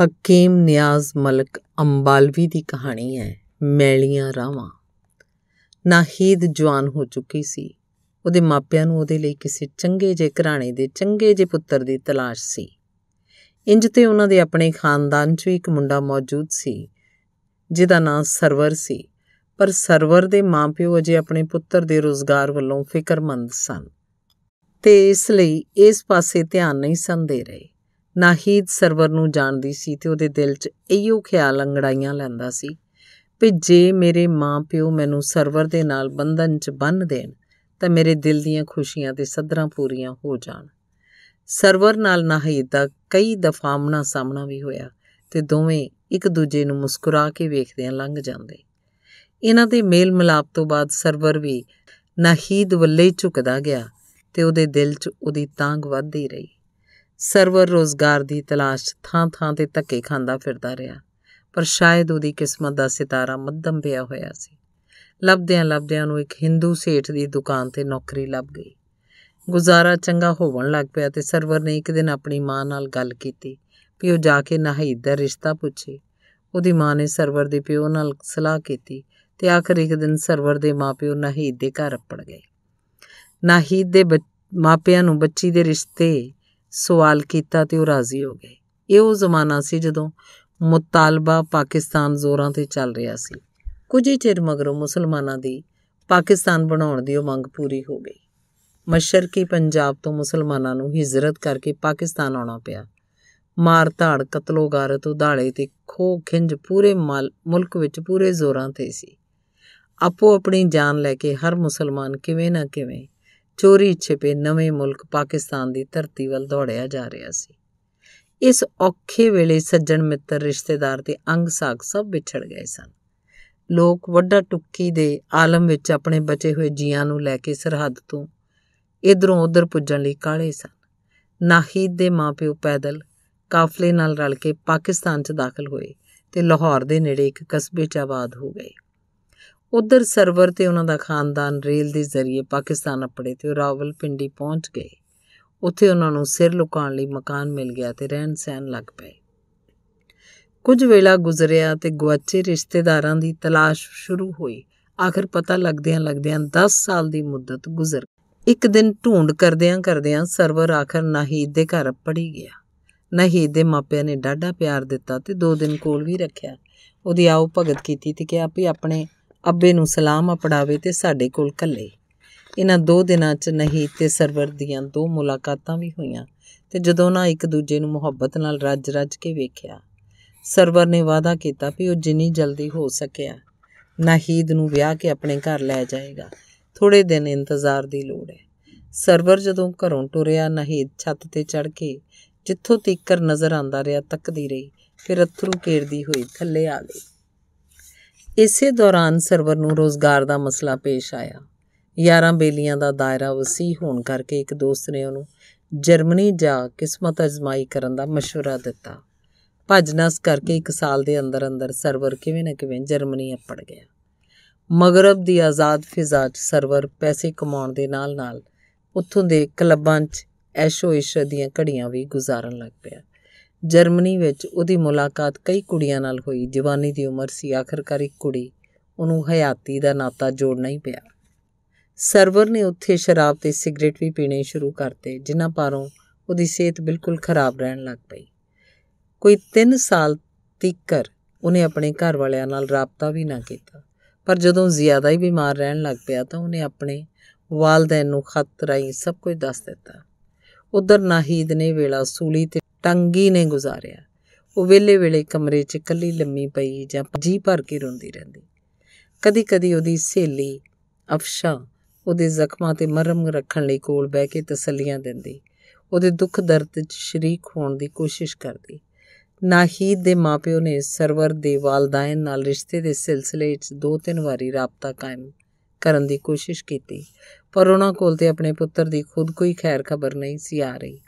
ਹਕੀਮ ਨਿਆਜ਼ ਮਲਕ ਅੰਬਾਲਵੀ ਦੀ ਕਹਾਣੀ ਹੈ ਮੈਲੀਆਂ ਰਾਵਾਂ ਨਾਹੀਦ ਜਵਾਨ ਹੋ ਚੁੱਕੀ ਸੀ ਉਹਦੇ ਮਾਪਿਆਂ ਨੂੰ ਉਹਦੇ ਲਈ ਕਿਸੇ ਚੰਗੇ ਜੇ ਘਰਾਣੇ ਦੇ ਚੰਗੇ ਜੇ ਪੁੱਤਰ ਦੀ ਤਲਾਸ਼ ਸੀ ਇੰਜ ਤੇ ਉਹਨਾਂ ਦੇ ਆਪਣੇ ਖਾਨਦਾਨ 'ਚ ਇੱਕ ਮੁੰਡਾ ਮੌਜੂਦ ਸੀ ਜਿਹਦਾ ਨਾਮ ਸਰਵਰ ਸੀ ਪਰ ਸਰਵਰ ਦੇ ਮਾਪਿਓ ਅਜੇ ਆਪਣੇ ਪੁੱਤਰ ਦੇ ਰੋਜ਼ਗਾਰ ਵੱਲੋਂ ਫਿਕਰਮੰਦ ਸਨ ਤੇ ਇਸ ਲਈ ਇਸ ਪਾਸੇ ਧਿਆਨ ਨਹੀਂ ਸੰਦੇ ਰਹੇ ਨਾਹੀਦ ਸਰਵਰ ਨੂੰ ਜਾਣਦੀ ਸੀ ਤੇ ਉਹਦੇ ਦਿਲ 'ਚ ਇਹੋ ਖਿਆਲ ਅੰਗੜਾਈਆਂ ਲੈਂਦਾ ਸੀ ਕਿ ਜੇ ਮੇਰੇ ਮਾਂ-ਪਿਓ ਮੈਨੂੰ ਸਰਵਰ ਦੇ ਨਾਲ ਬੰਧਨ 'ਚ ਬੰਨ ਦੇਣ ਤਾਂ ਮੇਰੇ ਦਿਲ ਦੀਆਂ ਖੁਸ਼ੀਆਂ ਤੇ ਸਦਰਾਂ ਪੂਰੀਆਂ ਹੋ ਜਾਣ ਸਰਵਰ ਨਾਲ ਨਾਹੀਦ ਦਾ ਕਈ ਦਫਾ ਮਨਾ ਸਾਹਮਣਾ ਵੀ ਹੋਇਆ ਤੇ ਦੋਵੇਂ ਇੱਕ ਦੂਜੇ ਨੂੰ ਮੁਸਕਰਾ ਕੇ ਵੇਖਦਿਆਂ ਲੰਘ ਜਾਂਦੇ ਇਹਨਾਂ ਦੇ ਮੇਲ ਮਲਾਪ ਤੋਂ ਬਾਅਦ ਸਰਵਰ ਵੀ ਨਾਹੀਦ ਵੱਲੇ ਝੁਕਦਾ ਗਿਆ ਤੇ ਉਹਦੇ ਦਿਲ 'ਚ ਉਹਦੀ ਤਾਂਗ ਵੱਧਦੀ ਰਹੀ ਸਰਵਰ ਰੋਜ਼ਗਾਰ ਦੀ ਤਲਾਸ਼ ਥਾਂ-ਥਾਂ ਤੇ ਧੱਕੇ ਖਾਂਦਾ ਫਿਰਦਾ ਰਿਹਾ ਪਰ ਸ਼ਾਇਦ ਉਹਦੀ ਕਿਸਮਤ ਦਾ ਸਿਤਾਰਾ ਮੱਧਮ ਪਿਆ ਹੋਇਆ ਸੀ ਲੱਭਦਿਆਂ ਲੱਭਦਿਆਂ ਨੂੰ ਇੱਕ ਹਿੰਦੂ ਸੇਠ ਦੀ ਦੁਕਾਨ ਤੇ ਨੌਕਰੀ ਲੱਭ ਗਈ ਗੁਜ਼ਾਰਾ ਚੰਗਾ ਹੋਵਣ ਲੱਗ ਪਿਆ ਤੇ ਸਰਵਰ ਨੇ ਇੱਕ ਦਿਨ ਆਪਣੀ ਮਾਂ ਨਾਲ ਗੱਲ ਕੀਤੀ ਵੀ ਉਹ ਜਾ ਕੇ ਨਾਹੀਦ ਦਾ ਰਿਸ਼ਤਾ ਪੁੱਛੇ ਉਹਦੀ ਮਾਂ ਨੇ ਸਰਵਰ ਦੇ ਪਿਓ ਨਾਲ ਸਲਾਹ ਕੀਤੀ ਤੇ ਆਖਰ ਇੱਕ ਦਿਨ ਸਰਵਰ ਦੇ ਮਾਪਿਓ ਨਾਹੀਦ ਦੇ ਘਰ ਅੱਪੜ ਗਏ ਨਾਹੀਦ ਦੇ ਮਾਪਿਆਂ ਨੂੰ ਬੱਚੀ ਦੇ ਰਿਸ਼ਤੇ ਸਵਾਲ ਕੀਤਾ ਤੇ ਉਹ ਰਾਜ਼ੀ ਹੋ ਗਏ ਇਹ ਉਹ ਜ਼ਮਾਨਾ ਸੀ ਜਦੋਂ ਮੁਤਾਲਬਾ ਪਾਕਿਸਤਾਨ ਜ਼ੋਰਾਂ ਤੇ ਚੱਲ ਰਿਹਾ ਸੀ ਕੁਝ ਹੀ ਚਿਰ ਮਗਰੋਂ ਮੁਸਲਮਾਨਾਂ ਦੀ ਪਾਕਿਸਤਾਨ ਬਣਾਉਣ ਦੀ ਉਹ ਮੰਗ ਪੂਰੀ ਹੋ ਗਈ ਮਸ਼ਰਕੀ ਪੰਜਾਬ ਤੋਂ ਮੁਸਲਮਾਨਾਂ ਨੂੰ ਹਿਜਰਤ ਕਰਕੇ ਪਾਕਿਸਤਾਨ ਆਉਣਾ ਪਿਆ ਮਾਰ ਧਾੜ ਕਤਲੋਗਾਰਤ ਉਧਾਲੇ ਤੇ ਖੋ ਖਿੰਜ ਪੂਰੇ ਮੁਲਕ ਵਿੱਚ ਪੂਰੇ ਜ਼ੋਰਾਂ ਤੇ ਸੀ ਆਪੋ ਆਪਣੀ ਜਾਨ ਲੈ ਕੇ ਹਰ ਮੁਸਲਮਾਨ ਕਿਵੇਂ ਨਾ ਕਿਵੇਂ ਚੋਰੀ ਛਿਪੇ ਨਵੇਂ ਮੁਲਕ ਪਾਕਿਸਤਾਨ ਦੀ ਧਰਤੀ ਵੱਲ ਦੌੜਿਆ ਜਾ ਰਿਹਾ ਸੀ ਇਸ ਔਖੇ ਵੇਲੇ ਸੱਜਣ ਮਿੱਤਰ ਰਿਸ਼ਤੇਦਾਰ ਤੇ ਅੰਗ ਸਾਖ ਸਭ ਵਿਛੜ ਗਏ ਸਨ ਲੋਕ ਵੱਡਾ ਟੁੱਕੀ ਦੇ ਆਲਮ ਵਿੱਚ ਆਪਣੇ ਬਚੇ ਹੋਏ ਜੀਆਂ ਨੂੰ ਲੈ ਕੇ ਸਰਹੱਦ ਤੋਂ ਇਧਰੋਂ ਉਧਰ ਪੁੱਜਣ ਲਈ ਕਾਹਲੇ ਸਨ ਨਾਹੀਦ ਦੇ ਮਾਪਿਓ ਪੈਦਲ ਕਾਫਲੇ ਨਾਲ ਰਲ ਕੇ ਪਾਕਿਸਤਾਨ 'ਚ ਦਾਖਲ ਹੋਏ ਤੇ ਲਾਹੌਰ ਦੇ ਨੇੜੇ ਇੱਕ ਕਸਬੇ 'ਚ ਆਬਾਦ ਹੋ ਗਏ ਉਧਰ ਸਰਵਰ ਤੇ ਉਹਨਾਂ ਦਾ ਖਾਨਦਾਨ ਰੇਲ ਦੇ ਜ਼ਰੀਏ ਪਾਕਿਸਤਾਨ ਅਪੜੇ ਤੇ ਪਿੰਡੀ ਪਹੁੰਚ ਗਏ ਉੱਥੇ ਉਹਨਾਂ ਨੂੰ ਸਿਰ ਲੁਕਾਉਣ ਲਈ ਮਕਾਨ ਮਿਲ ਗਿਆ ਤੇ ਰਹਿਣ ਸਹਿਣ ਲੱਗ ਪਏ ਕੁਝ ਵੇਲਾ ਗੁਜ਼ਰਿਆ ਤੇ ਗਵਾਚੇ ਰਿਸ਼ਤੇਦਾਰਾਂ ਦੀ ਤਲਾਸ਼ ਸ਼ੁਰੂ ਹੋਈ ਆਖਰ ਪਤਾ ਲੱਗਦਿਆਂ ਲੱਗਦਿਆਂ 10 ਸਾਲ ਦੀ ਮੁੱਦਤ ਗੁਜ਼ਰ ਇੱਕ ਦਿਨ ਢੂੰਡ ਕਰਦਿਆਂ ਕਰਦਿਆਂ ਸਰਵਰ ਆਖਰ ਨਾਹੀਦ ਦੇ ਘਰ ਪੜੀ ਗਿਆ ਨਾਹੀਦ ਦੇ ਮਾਪਿਆਂ ਨੇ ਡਾਢਾ ਪਿਆਰ ਦਿੱਤਾ ਤੇ 2 ਦਿਨ ਕੋਲ ਵੀ ਰੱਖਿਆ ਉਹਦੀ ਆਉ ਭਗਤ ਕੀਤੀ ਤੇ ਕਿਹਾ ਵੀ ਆਪਣੇ ਅੱਬੇ ਨੂੰ ਸਲਾਮ ਅਪੜਾਵੇ ਤੇ ਸਾਡੇ ਕੋਲ ਕੱਲੇ ਇਹਨਾਂ ਦੋ ਦਿਨਾਂ 'ਚ ਨਹੀਂ ਤੇ ਸਰਵਰ ਦੀਆਂ ਦੋ ਮੁਲਾਕਾਤਾਂ ਵੀ ਹੋਈਆਂ ਤੇ ਜਦੋਂ ਨਾ ਇੱਕ ਦੂਜੇ ਨੂੰ ਮੁਹੱਬਤ ਨਾਲ ਰੱਜ-ਰੱਜ ਕੇ ਵੇਖਿਆ ਸਰਵਰ ਨੇ ਵਾਅਦਾ ਕੀਤਾ ਕਿ ਉਹ ਜਿੰਨੀ ਜਲਦੀ ਹੋ ਸਕਿਆ ਨਾਹੀਦ ਨੂੰ ਵਿਆਹ ਕੇ ਆਪਣੇ ਘਰ ਲੈ ਜਾਏਗਾ ਥੋੜੇ ਦਿਨ ਇੰਤਜ਼ਾਰ ਦੀ ਲੋੜ ਹੈ ਸਰਵਰ ਜਦੋਂ ਘਰੋਂ ਟੁਰਿਆ ਨਾਹੀਦ ਛੱਤ ਤੇ ਚੜ ਕੇ ਜਿੱਥੋਂ ਤੀਕਰ ਨਜ਼ਰ ਆਂਦਾ ਰਿਹਾ ਤੱਕਦੀ ਰਹੀ ਫਿਰ ਅਥਰੂ ਕੇਰਦੀ ਹੋਈ ਥੱਲੇ ਆ ਗਈ ਇਸੇ ਦੌਰਾਨ ਸਰਵਰ ਨੂੰ ਰੋਜ਼ਗਾਰ ਦਾ ਮਸਲਾ ਪੇਸ਼ ਆਇਆ ਯਾਰਾਂ ਬੇਲੀਆਂ ਦਾ ਦਾਇਰਾ ਵਸੀ ਹੋਣ ਕਰਕੇ ਇੱਕ ਦੋਸਤ ਨੇ ਉਹਨੂੰ ਜਰਮਨੀ ਜਾ ਕਿਸਮਤ ਅਜ਼ਮਾਈ ਕਰਨ ਦਾ مشورہ ਦਿੱਤਾ ਭਜਨਸ ਕਰਕੇ 1 ਸਾਲ ਦੇ ਅੰਦਰ ਅੰਦਰ ਸਰਵਰ ਕਿਵੇਂ ਨਾ ਕਿਵੇਂ ਜਰਮਨੀ ਅੱਪੜ ਗਿਆ ਮਗਰਬ ਦੀ ਆਜ਼ਾਦ ਫਿਜ਼ਾ 'ਚ ਸਰਵਰ ਪੈਸੇ ਕਮਾਉਣ ਦੇ ਨਾਲ-ਨਾਲ ਉੱਥੋਂ ਦੇ ਕਲੱਬਾਂ 'ਚ ਐਸ਼ੋ ਇਸਰ ਦੀਆਂ ਘੜੀਆਂ ਵੀ ਗੁਜ਼ਾਰਨ ਲੱਗ ਪਿਆ ਜਰਮਨੀ ਵਿੱਚ ਉਹਦੀ ਮੁਲਾਕਾਤ ਕਈ ਕੁੜੀਆਂ ਨਾਲ ਹੋਈ ਜਵਾਨੀ ਦੀ ਉਮਰ ਸੀ ਆਖਰਕਾਰ ਇੱਕ ਕੁੜੀ ਉਹਨੂੰ ਹਯਾਤੀ ਦਾ ਨਾਤਾ ਜੋੜਨਾ ਹੀ ਪਿਆ ਸਰਵਰ ਨੇ ਉੱਥੇ ਸ਼ਰਾਬ ਤੇ ਸਿਗਰਟ ਵੀ ਪੀਣੇ ਸ਼ੁਰੂ ਕਰਤੇ ਜਿਨ੍ਹਾਂ ਪਾਰੋਂ ਉਹਦੀ ਸਿਹਤ ਬਿਲਕੁਲ ਖਰਾਬ ਰਹਿਣ ਲੱਗ ਪਈ ਕੋਈ 3 ਸਾਲ ਤੀਕਰ ਉਹਨੇ ਆਪਣੇ ਘਰ ਵਾਲਿਆਂ ਨਾਲ ਰਾਬਤਾ ਵੀ ਨਾ ਕੀਤਾ ਪਰ ਜਦੋਂ ਜ਼ਿਆਦਾ ਹੀ ਬਿਮਾਰ ਰਹਿਣ ਲੱਗ ਪਿਆ ਤਾਂ ਉਹਨੇ ਆਪਣੇ ਵਾਲਦੈਨ ਨੂੰ ਖਤ ਰਾਈ ਸਭ ਕੁਝ ਦੱਸ ਦਿੱਤਾ ਉਧਰ ਨਾਹੀਦ ਨੇ ਵੇਲਾ ਸੂਲੀ ਤੇ ਤੰਗੀ ਨੇ ਗੁਜ਼ਾਰਿਆ ਉਹ ਵੇਲੇ ਵੇਲੇ ਕਮਰੇ 'ਚ ਇਕੱਲੀ ਲੰਮੀ ਪਈ ਜਾਂ ਜੀ ਭਰ ਕੇ ਰੋਂਦੀ ਰਹਿੰਦੀ ਕਦੀ-ਕਦੀ ਉਹਦੀ ਸਹੇਲੀ ਅਫਸ਼ਾ ਉਹਦੇ ਜ਼ਖਮਾਂ ਤੇ ਮਰਮ ਰੱਖਣ ਲਈ ਕੋਲ ਬਹਿ ਕੇ ਤਸੱਲੀਆਂ ਦਿੰਦੀ ਉਹਦੇ ਦੁੱਖ ਦਰਦ 'ਚ ਸ਼ਰੀਕ ਹੋਣ ਦੀ ਕੋਸ਼ਿਸ਼ ਕਰਦੀ ਨਾਹੀਦ ਦੇ ਮਾਪਿਓ ਨੇ ਸਰਵਰ ਦੇ ਵਾਲਦਾਇਨ ਨਾਲ ਰਿਸ਼ਤੇ ਦੇ ਸਿਲਸਿਲੇ 'ਚ ਦੋ ਤਿੰਨ ਵਾਰੀ ਰابطਾ ਕਾਇਮ ਕਰਨ ਦੀ ਕੋਸ਼ਿਸ਼ ਕੀਤੀ ਪਰ ਉਹਨਾਂ ਕੋਲ ਤੇ ਆਪਣੇ ਪੁੱਤਰ ਦੀ ਖੁਦ ਕੋਈ ਖੈਰ ਖਬਰ ਨਹੀਂ ਸੀ ਆ ਰਹੀ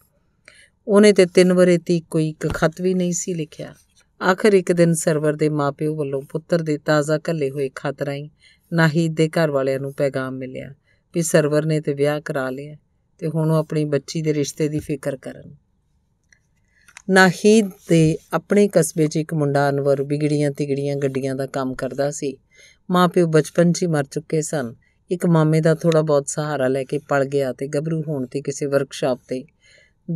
ਉਹਨੇ ਤੇ ਤਿੰਨ ਵਰੇ ਤੀ ਕੋਈ ਇੱਕ ਖਤ ਵੀ ਨਹੀਂ ਸੀ ਲਿਖਿਆ ਆਖਰ ਇੱਕ ਦਿਨ ਸਰਵਰ ਦੇ ਮਾਪਿਓ ਵੱਲੋਂ ਪੁੱਤਰ ਦੇ ਤਾਜ਼ਾ ਕੱਲੇ ਹੋਏ ਖਤ ਰਾਈ ਨਾਹੀਦ ਦੇ ਘਰ ਵਾਲਿਆਂ ਨੂੰ ਪੈਗਾਮ ਮਿਲਿਆ ਕਿ ਸਰਵਰ ਨੇ ਤੇ ਵਿਆਹ ਕਰਾ ਲਿਆ ਤੇ ਹੁਣ ਉਹ ਆਪਣੀ ਬੱਚੀ ਦੇ ਰਿਸ਼ਤੇ ਦੀ ਫਿਕਰ ਕਰਨ ਨਾਹੀਦ ਦੇ ਆਪਣੇ ਕਸਬੇ 'ਚ ਇੱਕ ਮੁੰਡਾ ਅਨਵਰ ਬਿਗੜੀਆਂ ਤਿਗੜੀਆਂ ਗੱਡੀਆਂ ਦਾ ਕੰਮ ਕਰਦਾ ਸੀ ਮਾਪਿਓ ਬਚਪਨ 'ਚ ਹੀ ਮਰ ਚੁੱਕੇ ਸਨ ਇੱਕ ਮਾਮੇ ਦਾ ਥੋੜਾ ਬਹੁਤ ਸਹਾਰਾ ਲੈ ਕੇ ਪਲ ਗਿਆ ਤੇ ਗੱਭਰੂ ਹੋਣ ਤੇ ਕਿਸੇ ਵਰਕਸ਼ਾਪ ਤੇ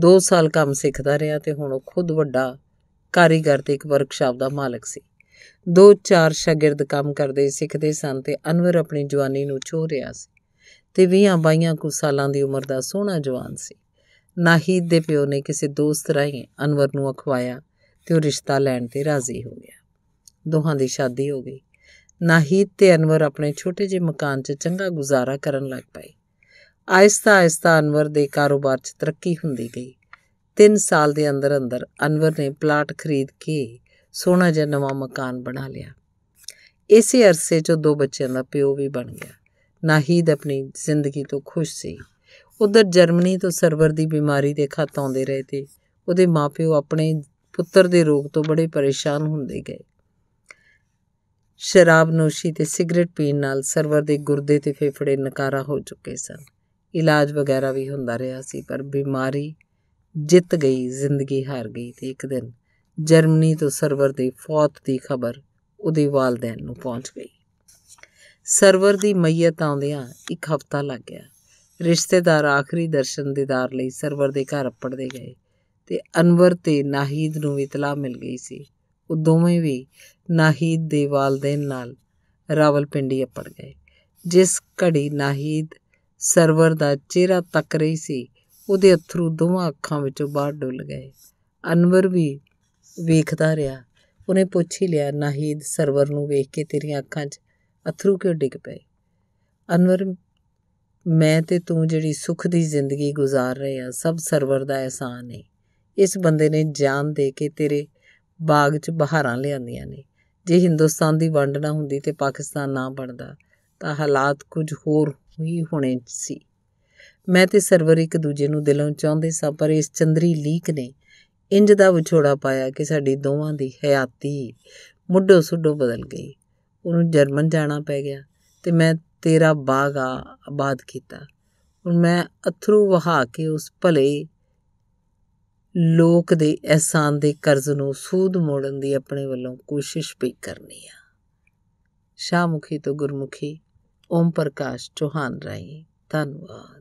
2 ਸਾਲ ਕੰਮ ਸਿੱਖਦਾ ਰਿਹਾ ਤੇ ਹੁਣ ਉਹ ਖੁਦ ਵੱਡਾ ਕਾਰੀਗਰ ਤੇ ਇੱਕ ਵਰਕਸ਼ਾਪ ਦਾ ਮਾਲਕ ਸੀ ਦੋ ਚਾਰ ਸ਼ਾਗਿਰਦ ਕੰਮ ਕਰਦੇ ਸਿੱਖਦੇ ਸਨ ਤੇ ਅਨਵਰ ਆਪਣੀ ਜਵਾਨੀ ਨੂੰ ਛੋ ਰਿਹਾ ਸੀ ਤੇ 20 ਬਾਈਆਂ ਕੁ ਸਾਲਾਂ ਦੀ ਉਮਰ ਦਾ ਸੋਹਣਾ ਜਵਾਨ ਸੀ ਨਾਹੀਦ ਦੇ ਪਿਓ ਨੇ ਕਿਸੇ ਦੋਸਤ ਰਾਹੀਂ ਅਨਵਰ ਨੂੰ ਅਖਵਾਇਆ ਤੇ ਉਹ ਰਿਸ਼ਤਾ ਲੈਣ ਤੇ ਰਾਜ਼ੀ ਹੋ ਗਿਆ ਦੋਹਾਂ ਦੀ ਸ਼ਾਦੀ ਹੋ ਗਈ ਨਾਹੀਦ ਤੇ ਅਨਵਰ ਆਪਣੇ ਛੋਟੇ ਜਿਹੇ ਮਕਾਨ 'ਚ ਚੰਗਾ ਗੁਜ਼ਾਰਾ ਕਰਨ ਲੱਗ ਪਏ ਆਇਸਤਾ ਆਇਸਤਾ ਅਨਵਰ ਦੇ ਕਾਰੋਬਾਰ 'ਚ ਤਰੱਕੀ ਹੁੰਦੀ ਗਈ 3 ਸਾਲ ਦੇ ਅੰਦਰ ਅੰਦਰ ਅਨਵਰ ਨੇ ਪਲਾਟ ਖਰੀਦ ਕੇ ਸੋਹਣਾ ਜਿਹਾ ਨਵਾਂ ਮਕਾਨ ਬਣਾ ਲਿਆ ਇਸੇ ਅਰਸੇ 'ਚ ਦੋ ਬੱਚਿਆਂ ਦਾ ਪਿਓ ਵੀ ਬਣ ਗਿਆ ਨਾਹੀਦ ਆਪਣੀ ਜ਼ਿੰਦਗੀ ਤੋਂ ਖੁਸ਼ ਸੀ ਉਧਰ ਜਰਮਨੀ ਤੋਂ ਸਰਵਰ ਦੀ ਬਿਮਾਰੀ ਦੇ ਖਤ ਆਉਂਦੇ ਰਹੇ ਤੇ ਉਹਦੇ ਮਾਪਿਓ ਆਪਣੇ ਪੁੱਤਰ ਦੇ ਰੋਗ ਤੋਂ ਬੜੇ ਪਰੇਸ਼ਾਨ ਹੁੰਦੇ ਗਏ ਸ਼ਰਾਬ ਨੋਸ਼ੀ ਤੇ ਸਿਗਰਟ ਪੀਣ ਨਾਲ ਸਰਵਰ ਦੇ ਗੁਰਦੇ ਤੇ ਫੇਫੜੇ ਨਕਾਰਾ ਹੋ ਚੁੱਕੇ ਸਨ ਇਲਾਜ ਵਗੈਰਾ ਵੀ ਹੁੰਦਾ ਰਿਹਾ ਸੀ ਪਰ ਬਿਮਾਰੀ ਜਿੱਤ ਗਈ ਜ਼ਿੰਦਗੀ ਹਾਰ ਗਈ ਤੇ ਇੱਕ ਦਿਨ ਜਰਮਨੀ ਤੋਂ ਸਰਵਰ ਦੀ ਫੌਤ ਦੀ ਖਬਰ ਉਹਦੇ ਵਾਲਦੈਨ ਨੂੰ ਪਹੁੰਚ ਗਈ ਸਰਵਰ ਦੀ ਮਈਤ ਆਉਂਦਿਆਂ ਇੱਕ ਹਫ਼ਤਾ ਲੱਗ ਗਿਆ ਰਿਸ਼ਤੇਦਾਰ ਆਖਰੀ ਦਰਸ਼ਨ ਦੀਦਾਰ ਲਈ ਸਰਵਰ ਦੇ ਘਰ ਅੱਪੜਦੇ ਗਏ ਤੇ ਅਨਵਰ ਤੇ ਨਾਹੀਦ ਨੂੰ ਵੀ ਇਤਲਾ ਮਿਲ ਗਈ ਸੀ ਉਹ ਦੋਵੇਂ ਵੀ ਨਾਹੀਦ ਦੇ ਵਾਲਦੈਨ ਨਾਲ ਰਾਵਲਪਿੰਡੀ ਅੱਪੜ ਗਏ ਜਿਸ ਘੜੀ ਨਾਹੀਦ ਸਰਵਰ ਦਾ ਚਿਹਰਾ ਤੱਕ ਰਹੀ ਸੀ ਉਹਦੇ ਅਥਰੂ ਦੋਵਾਂ ਅੱਖਾਂ ਵਿੱਚੋਂ ਬਾਹਰ ਡੁੱਲ ਗਏ ਅਨਵਰ ਵੀ ਵੇਖਦਾ ਰਿਹਾ ਉਹਨੇ ਪੁੱਛ ਹੀ ਲਿਆ ਨਾਹੀਦ ਸਰਵਰ ਨੂੰ ਵੇਖ ਕੇ ਤੇਰੀਆਂ ਅੱਖਾਂ 'ਚ ਅਥਰੂ ਕਿਉਂ ਡਿੱਗ ਪਏ ਅਨਵਰ ਮੈਂ ਤੇ ਤੂੰ ਜਿਹੜੀ ਸੁਖ ਦੀ ਜ਼ਿੰਦਗੀ گزار ਰਹੇ ਆ ਸਭ ਸਰਵਰ ਦਾ ਇਹਸਾਨ ਹੈ ਇਸ ਬੰਦੇ ਨੇ ਜਾਨ ਦੇ ਕੇ ਤੇਰੇ ਬਾਗ 'ਚ ਬਹਾਰਾਂ ਲਿਆਂਦੀਆਂ ਨੇ ਜੇ ਹਿੰਦੁਸਤਾਨ ਦੀ ਵੰਡ ਨਾ ਹੁੰਦੀ ਤੇ ਪਾਕਿਸਤਾਨ ਨਾ ਬਣਦਾ ਤਾਂ ਹਾਲਾਤ ਕੁਝ ਹੋਰ ਹੀ ਹੋਣੇ ਸੀ ਮੈਂ ਤੇ ਸਰਵਰ ਇੱਕ ਦੂਜੇ ਨੂੰ ਦਿਲੋਂ ਚਾਹੁੰਦੇ ਸਾਂ ਪਰ ਇਸ ਚੰਦਰੀ ਲੀਕ ਨੇ ਇੰਜ ਦਾ ਵਿਛੋੜਾ ਪਾਇਆ ਕਿ ਸਾਡੀ ਦੋਵਾਂ ਦੀ ਹਯਾਤੀ ਮੁੱਢੋ ਸੁੱਢੋ ਬਦਲ ਗਈ ਉਹਨੂੰ ਜਰਮਨ ਜਾਣਾ ਪੈ ਗਿਆ ਤੇ ਮੈਂ ਤੇਰਾ ਬਾਗ ਆਬਾਦ ਕੀਤਾ ਹੁਣ ਮੈਂ ਅਥਰੂ ਵਹਾ ਕੇ ਉਸ ਭਲੇ ਲੋਕ ਦੇ ਅਹਿਸਾਨ ਦੇ ਕਰਜ਼ ਨੂੰ ਸੂਦ ਮੋੜਨ ਦੀ ਆਪਣੇ ਵੱਲੋਂ ਕੋਸ਼ਿਸ਼ ਵੀ ਕਰਨੀ ਆ ਸ਼ਾਮੁਖੀ ਤੋਂ ਗੁਰਮੁਖੀ ਓਮ ਪ੍ਰਕਾਸ਼ ਚੌਹਾਨ ਰਾਹੀਂ ਧੰਨਵਾਦ